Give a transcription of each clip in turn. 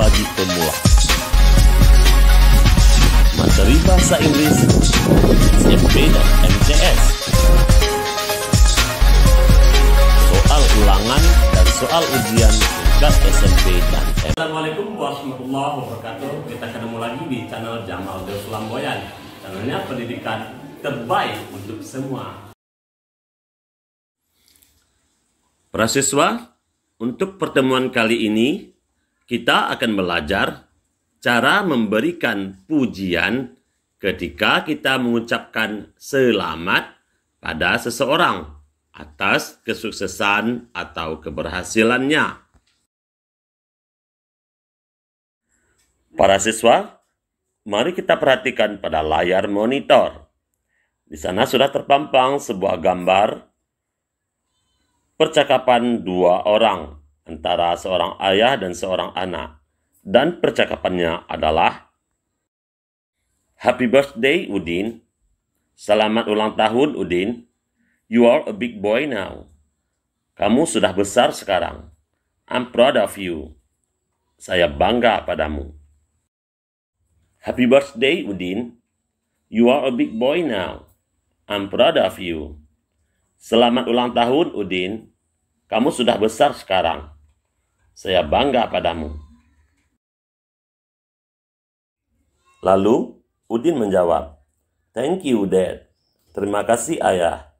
bagi pemula. Materi Bahasa Inggris SMP dan MTS Soal ulangan dan soal ujian tingkat SMP dan MCS Assalamualaikum warahmatullahi wabarakatuh Kita ketemu lagi di channel Jamal Del Channelnya pendidikan terbaik untuk semua Prasiswa, untuk pertemuan kali ini kita akan belajar cara memberikan pujian ketika kita mengucapkan selamat pada seseorang atas kesuksesan atau keberhasilannya. Para siswa, mari kita perhatikan pada layar monitor. Di sana sudah terpampang sebuah gambar percakapan dua orang antara seorang ayah dan seorang anak. Dan percakapannya adalah Happy birthday Udin. Selamat ulang tahun Udin. You are a big boy now. Kamu sudah besar sekarang. I'm proud of you. Saya bangga padamu. Happy birthday Udin. You are a big boy now. I'm proud of you. Selamat ulang tahun Udin. Kamu sudah besar sekarang. Saya bangga padamu. Lalu Udin menjawab, Thank you, Dad. Terima kasih, Ayah.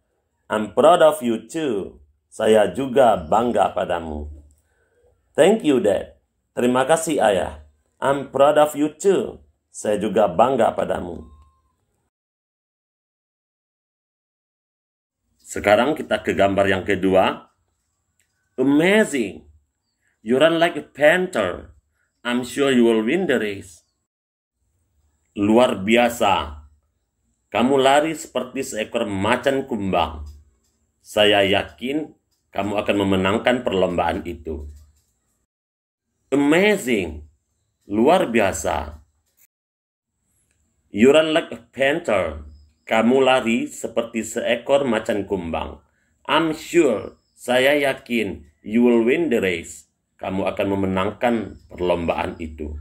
I'm proud of you too. Saya juga bangga padamu. Thank you, Dad. Terima kasih, Ayah. I'm proud of you too. Saya juga bangga padamu. Sekarang kita ke gambar yang kedua, Amazing! You run like a panther. I'm sure you will win the race. Luar biasa. Kamu lari seperti seekor macan kumbang. Saya yakin kamu akan memenangkan perlombaan itu. Amazing. Luar biasa. You run like a panther. Kamu lari seperti seekor macan kumbang. I'm sure. Saya yakin you will win the race. Kamu akan memenangkan perlombaan itu.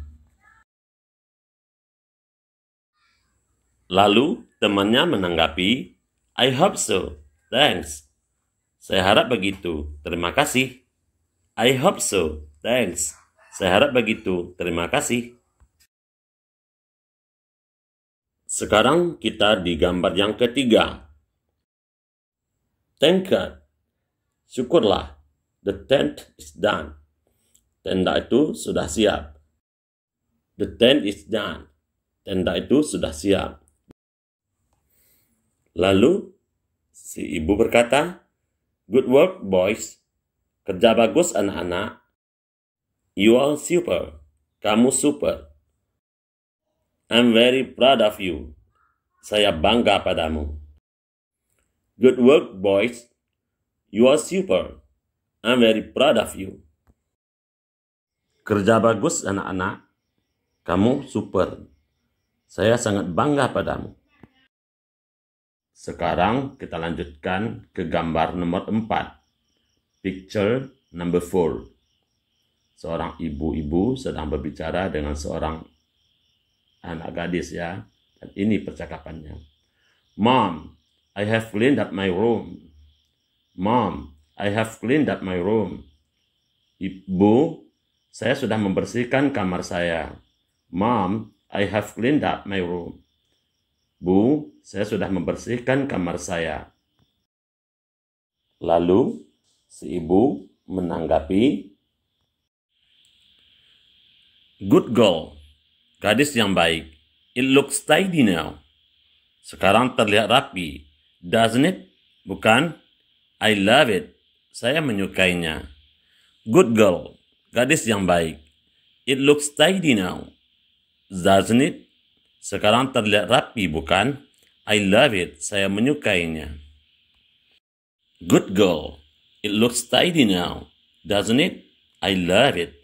Lalu temannya menanggapi, I hope so. Thanks. Saya harap begitu. Terima kasih. I hope so. Thanks. Saya harap begitu. Terima kasih. Sekarang kita di gambar yang ketiga. Thank God. Syukurlah The tent is done. Tenda itu sudah siap. The tent is done. Tenda itu sudah siap. Lalu si ibu berkata, "Good work, boys. Kerja bagus anak-anak. You are super. Kamu super. I'm very proud of you. Saya bangga padamu." Good work, boys. You are super. I'm very proud of you. Kerja bagus anak-anak. Kamu super. Saya sangat bangga padamu. Sekarang kita lanjutkan ke gambar nomor 4. Picture number 4. Seorang ibu-ibu sedang berbicara dengan seorang anak gadis ya. Dan ini percakapannya. Mom, I have cleaned up my room. Mom, I have cleaned up my room. Ibu, saya sudah membersihkan kamar saya. Mom, I have cleaned up my room. Bu, saya sudah membersihkan kamar saya. Lalu, si ibu menanggapi, Good girl, gadis yang baik. It looks tidy now. Sekarang terlihat rapi. Doesn't it? Bukan? I love it. Saya menyukainya. Good girl, gadis yang baik. It looks tidy now. Doesn't it? Sekarang terlihat rapi, bukan? I love it. Saya menyukainya. Good girl. It looks tidy now. Doesn't it? I love it.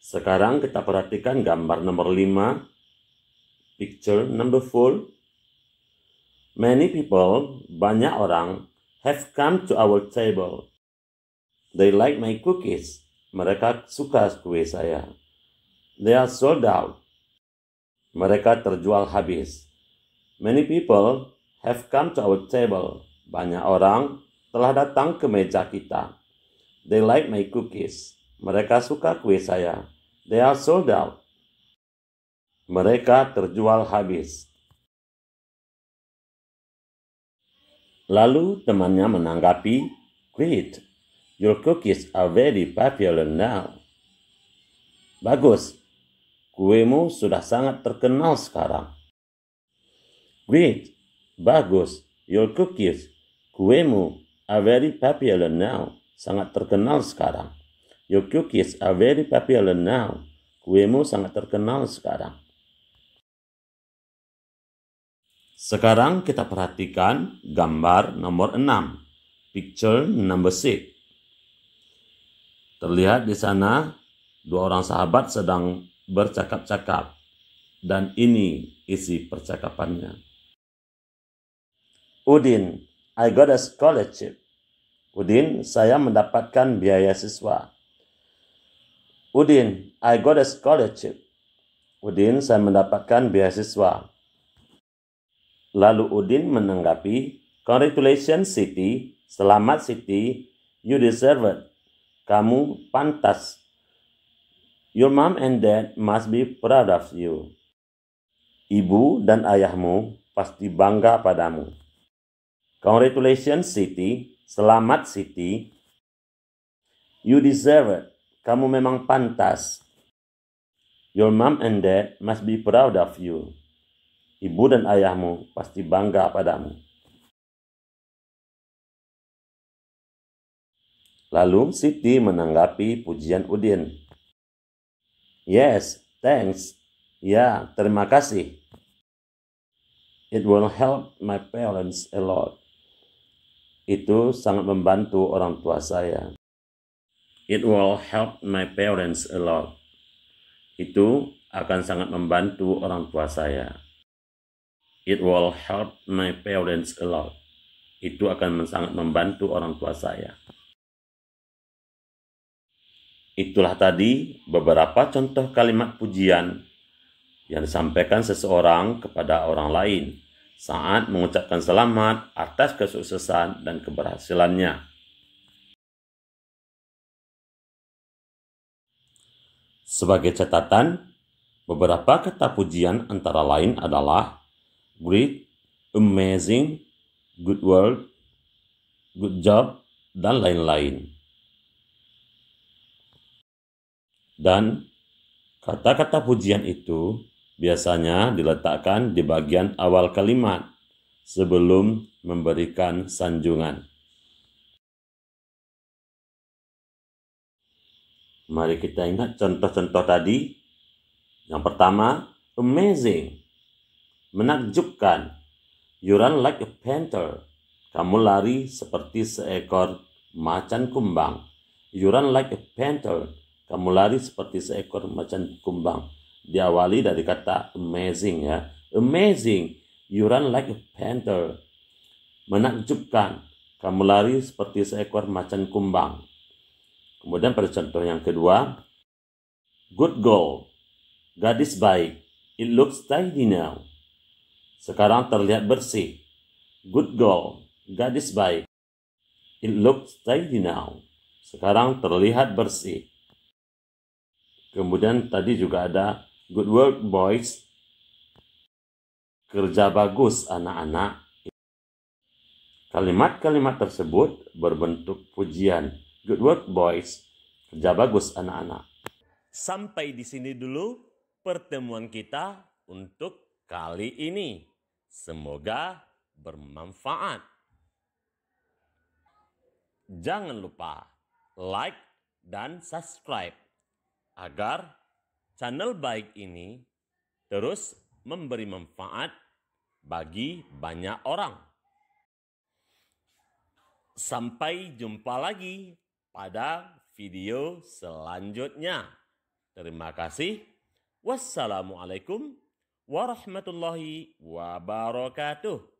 Sekarang kita perhatikan gambar nomor 5, picture number 4, Many people, banyak orang, have come to our table. They like my cookies. Mereka suka kue saya. They are sold out. Mereka terjual habis. Many people have come to our table. Banyak orang telah datang ke meja kita. They like my cookies. Mereka suka kue saya. They are sold out. Mereka terjual habis. Lalu temannya menanggapi, Great, your cookies are very popular now. Bagus, kuemu sudah sangat terkenal sekarang. Great, bagus, your cookies, kuemu are very popular now. Sangat terkenal sekarang. Your cookies are very popular now. Kuemu sangat terkenal sekarang. Sekarang kita perhatikan gambar nomor 6, picture number 6. Terlihat di sana dua orang sahabat sedang bercakap-cakap dan ini isi percakapannya. Udin, I got a scholarship. Udin, saya mendapatkan biaya siswa. Udin, I got a scholarship. Udin, saya mendapatkan beasiswa. Lalu Udin menanggapi, Congratulations Siti, selamat Siti, you deserve it. Kamu pantas. Your mom and dad must be proud of you. Ibu dan ayahmu pasti bangga padamu. Congratulations Siti, selamat Siti. You deserve it. Kamu memang pantas. Your mom and dad must be proud of you ibu dan ayahmu pasti bangga padamu. Lalu Siti menanggapi pujian Udin. Yes, thanks. Ya, terima kasih. It will help my parents a lot. Itu sangat membantu orang tua saya. It will help my parents a lot. Itu akan sangat membantu orang tua saya. It will help my parents a lot. Itu akan sangat membantu orang tua saya. Itulah tadi beberapa contoh kalimat pujian yang disampaikan seseorang kepada orang lain saat mengucapkan selamat atas kesuksesan dan keberhasilannya. Sebagai catatan, beberapa kata pujian antara lain adalah great, amazing, good work, good job, dan lain-lain. Dan kata-kata pujian itu biasanya diletakkan di bagian awal kalimat sebelum memberikan sanjungan. Mari kita ingat contoh-contoh tadi. Yang pertama, amazing menakjubkan. You run like a panther. Kamu lari seperti seekor macan kumbang. You run like a panther. Kamu lari seperti seekor macan kumbang. Diawali dari kata amazing ya. Amazing. You run like a panther. Menakjubkan. Kamu lari seperti seekor macan kumbang. Kemudian pada contoh yang kedua. Good goal. Gadis baik. It looks tidy now. Sekarang terlihat bersih. Good girl, gadis baik. It looks tidy now. Sekarang terlihat bersih. Kemudian tadi juga ada good work boys. Kerja bagus anak-anak. Kalimat-kalimat tersebut berbentuk pujian. Good work boys. Kerja bagus anak-anak. Sampai di sini dulu pertemuan kita untuk kali ini. Semoga bermanfaat. Jangan lupa like dan subscribe agar channel baik ini terus memberi manfaat bagi banyak orang. Sampai jumpa lagi pada video selanjutnya. Terima kasih. Wassalamualaikum warahmatullahi wabarakatuh.